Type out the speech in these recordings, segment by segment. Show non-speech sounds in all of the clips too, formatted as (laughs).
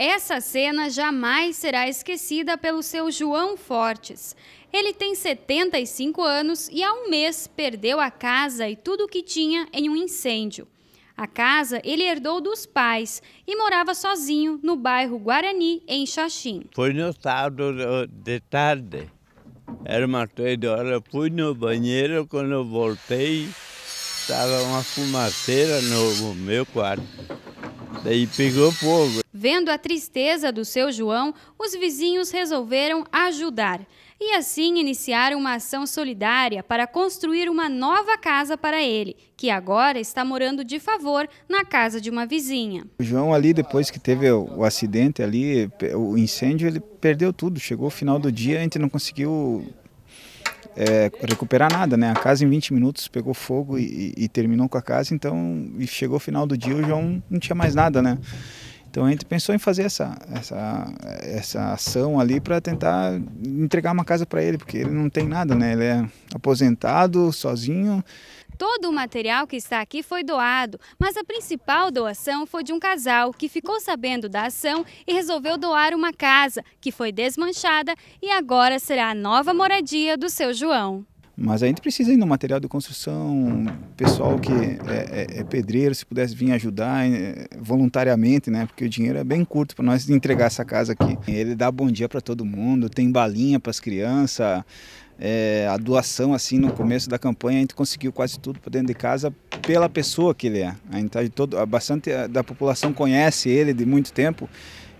Essa cena jamais será esquecida pelo seu João Fortes. Ele tem 75 anos e há um mês perdeu a casa e tudo o que tinha em um incêndio. A casa ele herdou dos pais e morava sozinho no bairro Guarani, em Xaxim. Foi no sábado de tarde, era umas três horas, fui no banheiro, quando eu voltei, estava uma fumaceira no meu quarto. Daí pegou fogo. Vendo a tristeza do seu João, os vizinhos resolveram ajudar e assim iniciaram uma ação solidária para construir uma nova casa para ele, que agora está morando de favor na casa de uma vizinha. O João ali depois que teve o acidente ali, o incêndio, ele perdeu tudo. Chegou o final do dia, a gente não conseguiu é, recuperar nada, né? A casa em 20 minutos pegou fogo e, e terminou com a casa, então e chegou o final do dia o João não tinha mais nada, né? Então a gente pensou em fazer essa, essa, essa ação ali para tentar entregar uma casa para ele, porque ele não tem nada, né? Ele é aposentado, sozinho. Todo o material que está aqui foi doado, mas a principal doação foi de um casal que ficou sabendo da ação e resolveu doar uma casa, que foi desmanchada e agora será a nova moradia do seu João. Mas a gente precisa ir no material de construção, pessoal que é, é, é pedreiro, se pudesse vir ajudar é, voluntariamente, né? Porque o dinheiro é bem curto para nós entregar essa casa aqui. Ele dá bom dia para todo mundo, tem balinha para as crianças. É, a doação, assim, no começo da campanha, a gente conseguiu quase tudo para dentro de casa pela pessoa que ele é. A gente tá de todo, bastante da população conhece ele de muito tempo.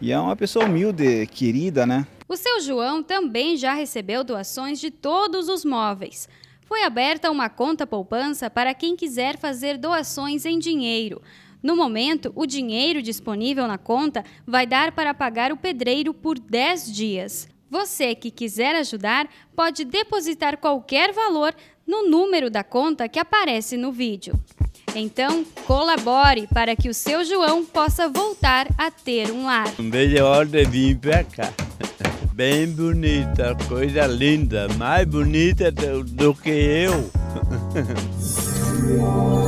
E é uma pessoa humilde, querida, né? O seu João também já recebeu doações de todos os móveis. Foi aberta uma conta poupança para quem quiser fazer doações em dinheiro. No momento, o dinheiro disponível na conta vai dar para pagar o pedreiro por 10 dias. Você que quiser ajudar pode depositar qualquer valor no número da conta que aparece no vídeo. Então, colabore para que o seu João possa voltar a ter um lar. Melhor de vir para cá. Bem bonita, coisa linda, mais bonita do, do que eu. (laughs)